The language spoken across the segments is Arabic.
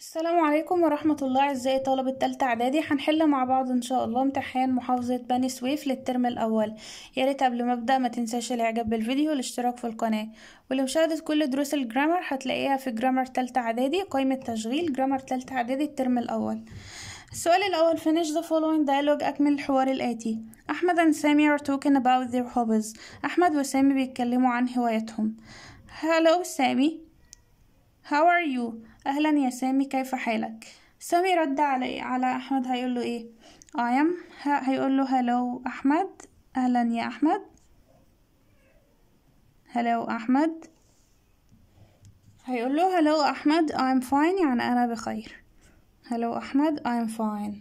السلام عليكم ورحمة الله أعزائي طلبة التالتة اعدادي هنحل مع بعض ان شاء الله امتحان محافظة بني سويف للترم الاول يا ريت قبل ما ابدأ ما تنساش الاعجاب بالفيديو والاشتراك في القناة ولمشاهدة كل دروس الجرامر هتلاقيها في جرامر تالتة اعدادي قائمة تشغيل جرامر تالتة اعدادي الترم الاول السؤال الأول finish the following dialogue أكمل الحوار الآتي أحمد and Sami are talking about their hobbies أحمد وسامي بيتكلموا عن هوايتهم Hello سامي How are you أهلا يا سامي كيف حالك سامي رد علي على أحمد هيقول له إيه I am هيقول له hello أحمد أهلا يا أحمد hello أحمد هيقول له hello أحمد I'm fine يعني أنا بخير hello أحمد I'm fine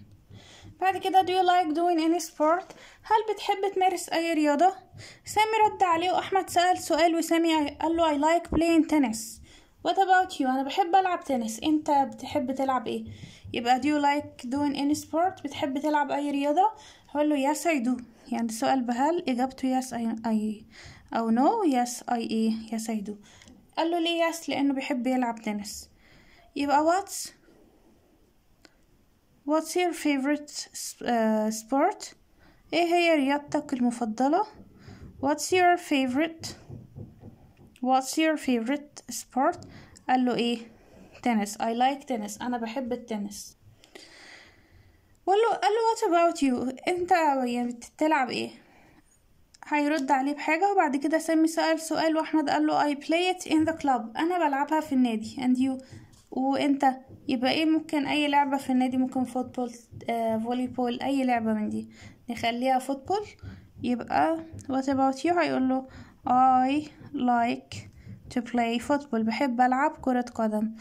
بعد كده do you like doing any sport هل بتحب تمارس أي رياضة سامي رد عليه وأحمد سأل سؤال وسامي قال له I like playing tennis what about you انا بحب العب تنس انت بتحب تلعب ايه يبقى do you like doing any sport بتحب تلعب اي رياضه هقول له yes I do يعني سؤال بهل اجابته yes I, I او no yes I ايه yes I do قال له ليه yes لانه بيحب يلعب تنس يبقى what's what's your favorite آه، sport ايه هي رياضتك المفضله what's your favorite what's your favorite sport قال له ايه تنس I like tennis انا بحب التنس قال له قال له what about you انت يعني بتلعب ايه هيرد عليه بحاجة وبعد كده سامي سأل سؤال وأحمد قال له I play it in the club أنا بلعبها في النادي and you وانت يبقى ايه ممكن اي لعبة في النادي ممكن فوتبول آه فولي بول اي لعبة من دي نخليها فوتبول يبقى what about you هيقول له I like to play football بحب ألعب كرة قدم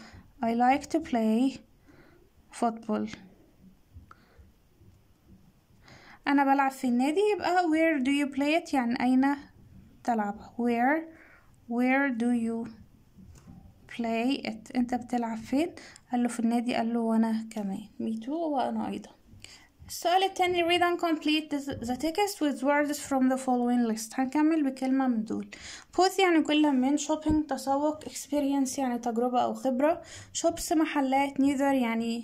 I like to play football أنا بلعب في النادي يبقى where do you play it يعني أين تلعب where where do you play it أنت بتلعب فين قال له في النادي قال له وأنا كمان me too وأنا أيضا السؤال التاني read and complete the text with words from the following list هنكمل بكلمة من دول both يعني كل من shopping تسوق experience يعني تجربة أو خبرة shops محلات neither يعني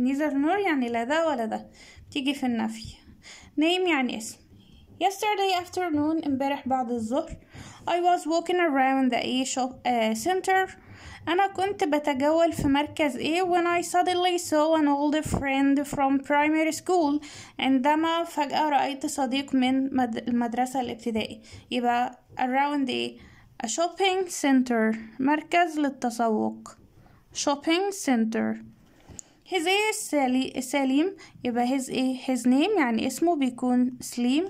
neither nor يعني لا ده ولا ده بتيجي في النفي name يعني اسم Yesterday afternoon, امبارح بعد الظهر, I was walking around the A shop, uh, center. أنا كنت بتجول في مركز A when I suddenly saw an old friend from primary school. عندما فجأة رأيت صديق من مد... المدرسة الابتدائي. يبقى around A. A shopping center. مركز للتسوق. Shopping center. his ايه السليم يبقى his his name يعني اسمه بيكون سليم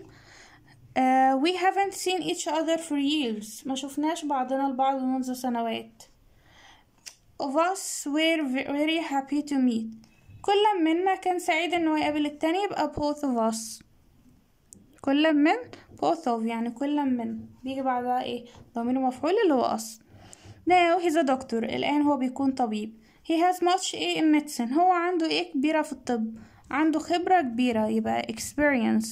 uh, we haven't seen each other for years ما شفناش بعضنا البعض منذ سنوات of us were very happy to meet كل منا كان سعيد انه يقابل التاني يبقى both of us كل من both of يعني كل من بيجي بعدها ايه ضمير مفعول اللي هو us now he's a doctor الان هو بيكون طبيب he has much a إيه؟ medicine هو عنده ايه كبيرة في الطب عنده خبرة كبيرة يبقى experience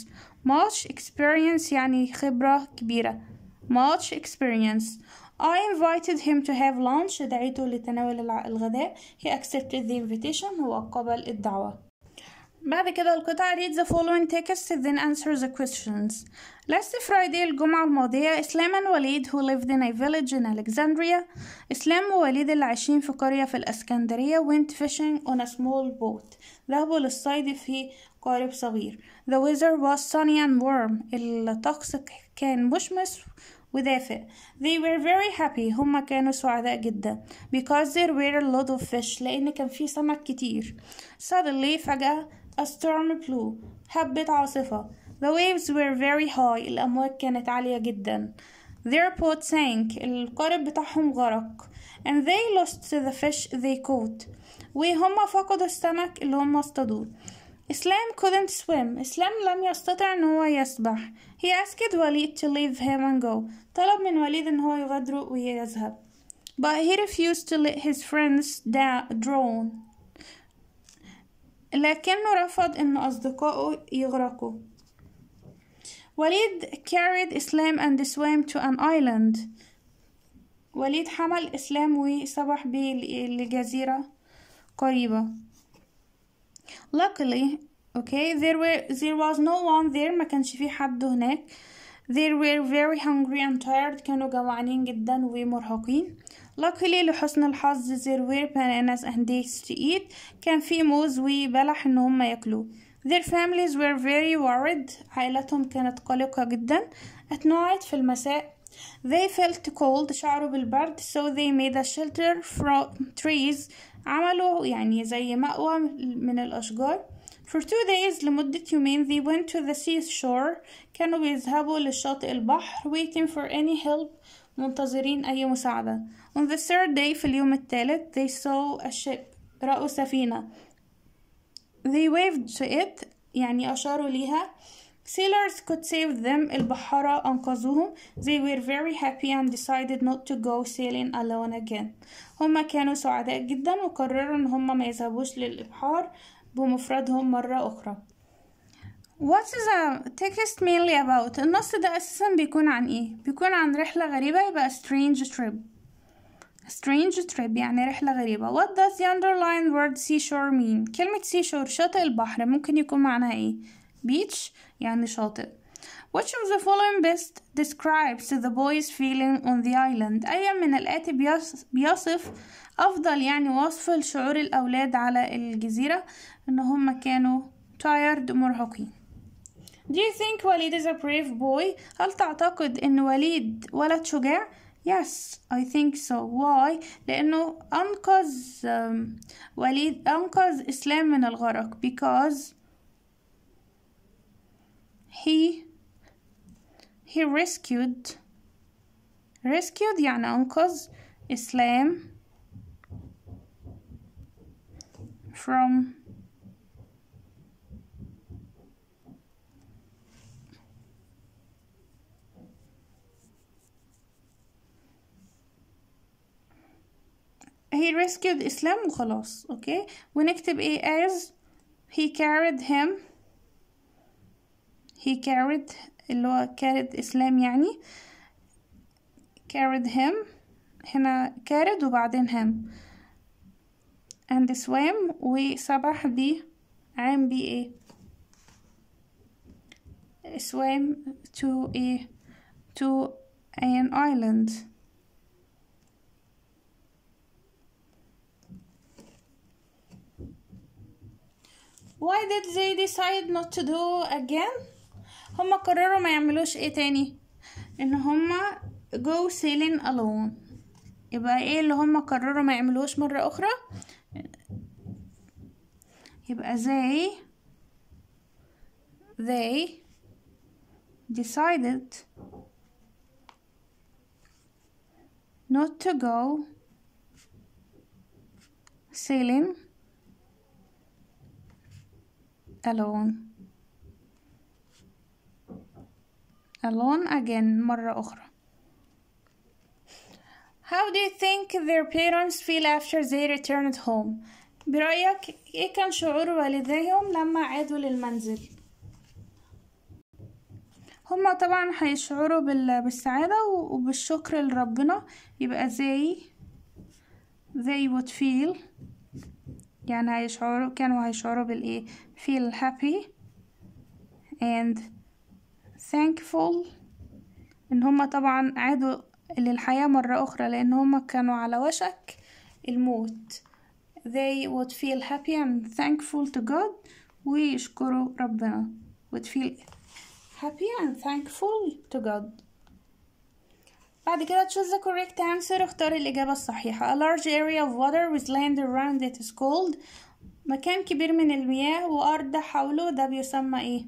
much experience يعني خبرة كبيرة much experience I invited him to have lunch دعيته لتناول الغداء he accepted the invitation هو قبل الدعوة بعد كده القطع read the following text then answer the questions last Friday الجمعة الماضية إسلام and Walid who lived in a village in Alexandria إسلام ووليد اللي عايشين في قرية في الأسكندرية went fishing on a small boat ذهبوا للصيد في قارب صغير the weather was sunny and warm الطقس كان مشمس ودافئ they were very happy هم كانوا سعداء جدا because there were a lot of fish لأن كان في سمك كتير suddenly فجأة a storm blew هبت عاصفة The waves were very high الأمواج كانت عالية جدا Their boat sank القارب بتاعهم غرق And they lost the fish they caught وهم فقدوا السمك اللي هم اصطادوه Islam couldn't swim Islam لم يستطع إن هو يسبح He asked Walid to leave him and go طلب من وليد إن هو يغادره ويذهب But he refused to let his friends drown لكنه رفض أن أصدقائه يغرقوا وليد carried Islam and swam to an island وليد حمل إسلام وسبح به لجزيرة قريبة luckily okay there were there was no one there ما كانش في حد هناك they were very hungry and tired كانوا جوعانين جدا ومرهقين luckily لحسن الحظ there were bananas and dates to eat كان في موز وبلح ان هم ياكلوه Their families were very worried عائلتهم كانت قلقة جدا At night في المساء They felt cold شعروا بالبرد so they made a shelter from trees عملوا يعني زي مأوى من الأشجار For two days لمدة يومين they went to the seashore كانوا بيذهبوا للشاطئ البحر waiting for any help منتظرين أي مساعدة On the third day في اليوم الثالث they saw a ship رأوا سفينة They waved to it يعني أشاروا ليها Sailors could save them البحارة أنقذوهم They were very happy and decided not to go sailing alone again هما كانوا سعداء جدا وقرروا إن هما ما يذهبوش للإبحار بمفردهم مرة أخرى What is a text mainly about النص ده أساسا بيكون عن إيه؟ بيكون عن رحلة غريبة يبقى strange trip strange trip يعني رحلة غريبة What does the underlined word seashore mean؟ كلمة seashore شاطئ البحر ممكن يكون معناها إيه؟ beach يعني شاطئ Which of the following best describes the boy's feeling on the island؟ أي من الآتي بيصف أفضل يعني وصف لشعور الأولاد على الجزيرة إن هم كانوا tired مرهقين Do you think Walid is a brave boy? هل تعتقد إن وليد ولد شجاع؟ Yes, I think so. Why? لأنه أنقذ um, وليد أنقذ إسلام من الغرق because he he rescued rescued يعني أنقذ إسلام from he rescued Islam وخلاص Okay. ونكتب ايه as he carried him he carried اللي هو carried Islam. يعني carried him هنا carried وبعدين him and swam وسبح دي عام بي ايه swam to a to an island why did they decide not to do again هما قرروا ما يعملوش ايه تاني ان هما go sailing alone يبقى ايه اللي هما قرروا ما يعملوش مرة اخرى يبقى they they decided not to go sailing alone alone again مرة أخرى How do you think their parents feel after they returned home? برأيك إيه كان شعور والديهم لما عادوا للمنزل؟ هما طبعا هيشعروا بالسعادة وبالشكر لربنا يبقى زي they would feel يعني هيشعروا كانوا هيشعروا بالإيه feel happy and thankful إن هما طبعا عادوا للحياة مرة أخرى لأن هما كانوا على وشك الموت they would feel happy and thankful to God ويشكروا ربنا would feel happy and thankful to God بعد كده choose the correct answer اختار الإجابة الصحيحة a large area of water with land around it is called مكان كبير من المياه وأرض حوله ده بيسمى إيه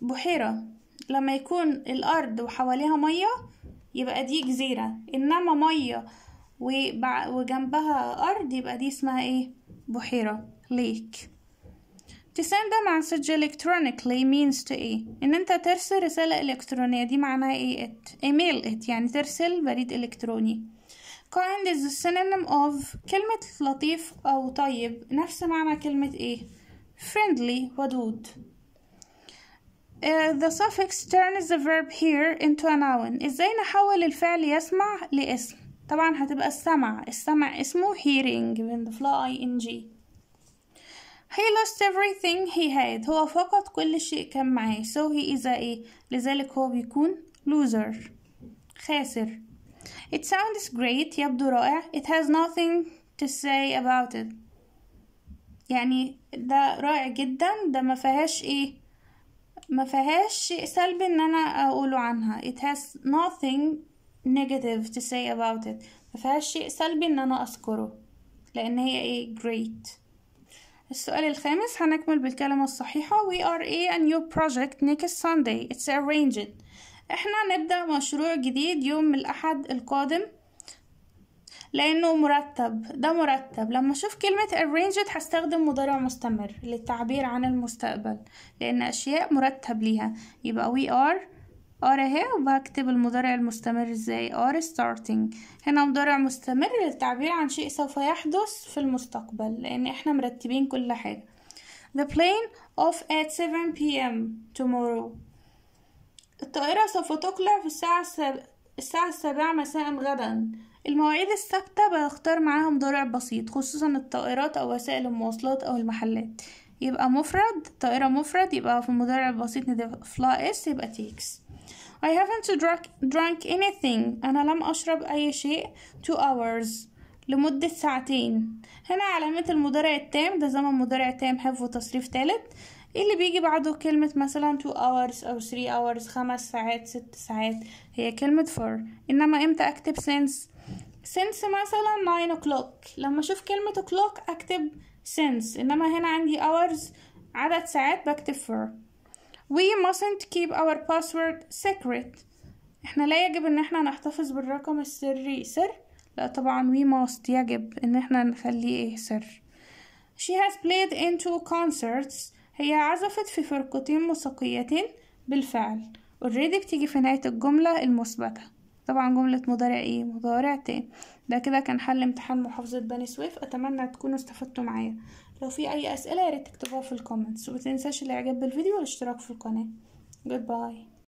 بحيرة لما يكون الأرض وحواليها مية يبقى دي جزيرة إنما مية وجنبها أرض يبقى دي اسمها إيه بحيرة ليك to send a message electronically means to ايه ان انت ترسل رسالة الكترونية دي معناها ايه it email it يعني ترسل بريد الكتروني kind is the synonym of كلمة لطيف او طيب نفس معنى كلمة ايه friendly ودود uh, the suffix turns the verb here into a noun ازاي نحول الفعل يسمع لاسم طبعا هتبقى السمع السمع اسمه hearing من the fly ing He lost everything he had هو فقد كل شيء كان معاه so he is a إيه لذلك هو بيكون loser خاسر It sounds great يبدو رائع It has nothing to say about it يعني ده رائع جدا ده ما فيهاش ايه ما فيهاش شيء سلبي ان انا اقوله عنها it has nothing negative to say about it ما فيهاش شيء سلبي ان انا اذكره لان هي ايه great السؤال الخامس هنكمل بالكلمة الصحيحة We are a new project next Sunday It's arranged احنا نبدأ مشروع جديد يوم الأحد القادم لأنه مرتب ده مرتب لما أشوف كلمة arranged هستخدم مضارع مستمر للتعبير عن المستقبل لأن أشياء مرتب ليها يبقى we are ار اهي وبكتب المضارع المستمر ازاي ار starting هنا مضارع مستمر للتعبير عن شيء سوف يحدث في المستقبل لان احنا مرتبين كل حاجة The plane off at 7 p.m. tomorrow الطائرة سوف تقلع في الساعة السابعة, الساعة السابعة مساء غدا المواعيد الثابتة بختار معاها مضارع بسيط خصوصا الطائرات أو وسائل المواصلات أو المحلات يبقى مفرد طائرة مفرد يبقى في المضارع البسيط نضيف fly s يبقى takes I haven't drunk, drunk anything أنا لم أشرب أي شيء two hours لمدة ساعتين هنا علامة المضارع التام ده زمن مضارع تام have وتصريف تالت اللي بيجي بعده كلمة مثلا two hours أو three hours خمس ساعات ست ساعات هي كلمة for إنما إمتى أكتب since since مثلا nine o'clock لما أشوف كلمة o'clock أكتب since إنما هنا عندي hours عدد ساعات بكتب for We mustn't keep our password secret احنا لا يجب ان احنا نحتفظ بالرقم السري سر لا طبعا we must يجب ان احنا نخليه ايه سر She has played in two concerts هي عزفت في فرقتين موسيقيتين بالفعل already بتيجي في نهاية الجملة المثبتة طبعا جملة مضارع ايه مضارع تاني ده كده كان حل امتحان محافظة بني سويف اتمنى تكونوا استفدتوا معايا لو في اي اسئله ياريت تكتبوها في الكومنتس ومتنساش الاعجاب بالفيديو والاشتراك في القناه جود باي